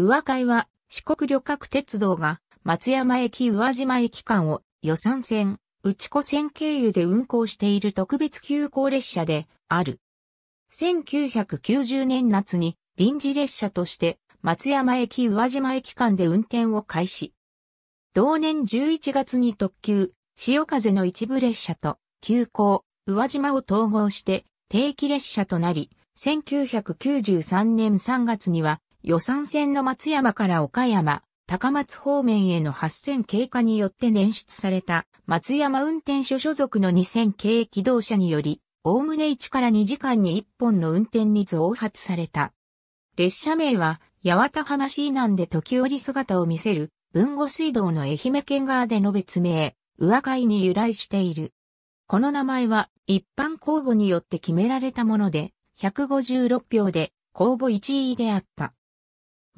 宇和海は四国旅客鉄道が松山駅宇和島駅間を予算線、内子線経由で運行している特別急行列車である。1990年夏に臨時列車として松山駅宇和島駅間で運転を開始。同年11月に特急、潮風の一部列車と急行、宇和島を統合して定期列車となり、1993年3月には予算線の松山から岡山、高松方面への8000経過によって捻出された松山運転所所属の2000系機動車により、おおむね1から2時間に1本の運転に増発された。列車名は、八幡浜市南で時折姿を見せる、文後水道の愛媛県側での別名、上海に由来している。この名前は、一般公募によって決められたもので、156票で、公募1位であった。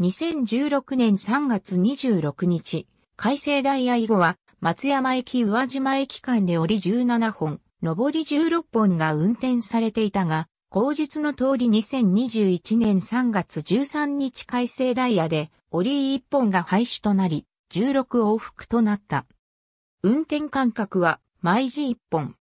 2016年3月26日、改正ダイヤ以後は、松山駅宇和島駅間で折り17本、上り16本が運転されていたが、後述の通り2021年3月13日改正ダイヤで、折り1本が廃止となり、16往復となった。運転間隔は、毎時1本。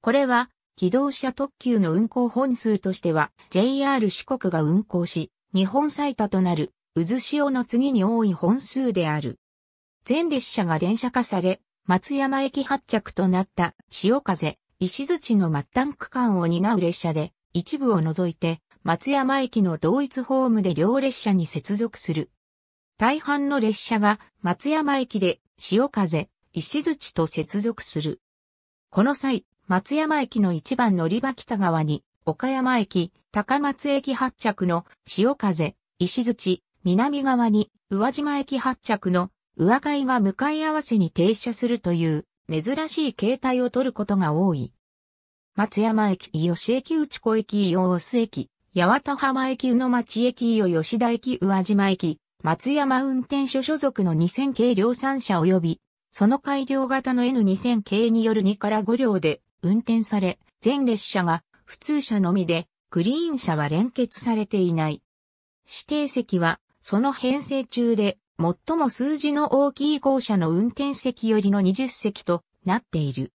これは、機動車特急の運行本数としては、JR 四国が運行し、日本最多となる渦潮の次に多い本数である。全列車が電車化され、松山駅発着となった潮風、石槌の末端区間を担う列車で、一部を除いて、松山駅の同一ホームで両列車に接続する。大半の列車が松山駅で潮風、石槌と接続する。この際、松山駅の一番乗り場北側に、岡山駅、高松駅発着の潮風、石槌、南側に宇和島駅発着の宇和海が向かい合わせに停車するという珍しい形態を取ることが多い。松山駅、伊吉駅、内子駅、伊予大須駅、八幡浜駅、宇野町駅、伊予吉田駅、宇和島駅、松山運転所所属の2000系量産車及び、その改良型の N2000 系による2から5両で運転され、全列車が普通車のみで、グリーン車は連結されていない。指定席はその編成中で最も数字の大きい校舎の運転席よりの20席となっている。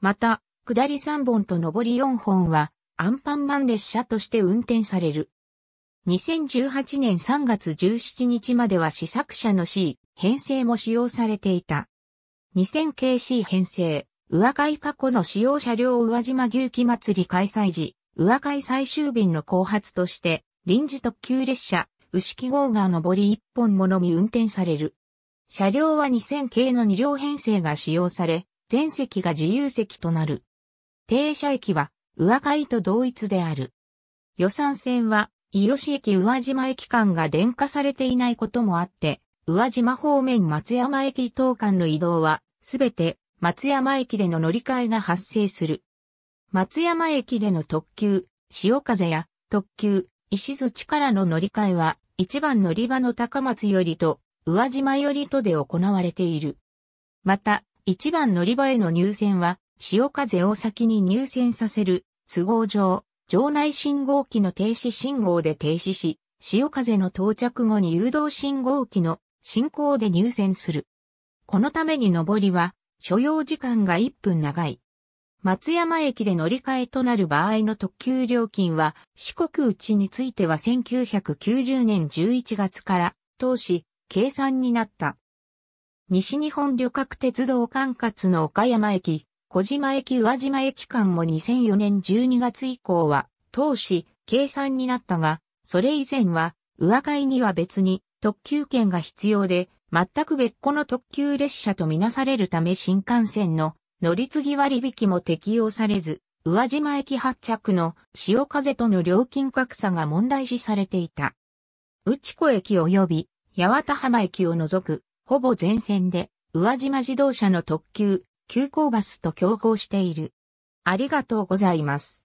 また、下り3本と上り4本はアンパンマン列車として運転される。2018年3月17日までは試作車の C 編成も使用されていた。2000KC 編成、上海過去の使用車両宇和島牛気祭り開催時、上海最終便の後発として臨時特急列車牛木号が上り一本ものみ運転される。車両は2000系の2両編成が使用され、全席が自由席となる。停車駅は、上海と同一である。予算線は、伊予市駅宇和島駅間が電化されていないこともあって、宇和島方面松山駅等間の移動は、すべて松山駅での乗り換えが発生する。松山駅での特急、潮風や特急、石槌からの乗り換えは、一番乗り場の高松よりと、宇和島よりとで行われている。また、一番乗り場への入線は、潮風を先に入線させる、都合上、場内信号機の停止信号で停止し、潮風の到着後に誘導信号機の進行で入線する。このために上りは、所要時間が1分長い。松山駅で乗り換えとなる場合の特急料金は、四国内については1990年11月から、当時、計算になった。西日本旅客鉄道管轄の岡山駅、小島駅宇和島駅間も2004年12月以降は、当時、計算になったが、それ以前は、宇和海には別に特急券が必要で、全く別個の特急列車とみなされるため新幹線の乗り継ぎ割引も適用されず、宇和島駅発着の潮風との料金格差が問題視されていた。内子駅及び八幡浜駅を除く、ほぼ全線で、宇和島自動車の特急、急行バスと競合している。ありがとうございます。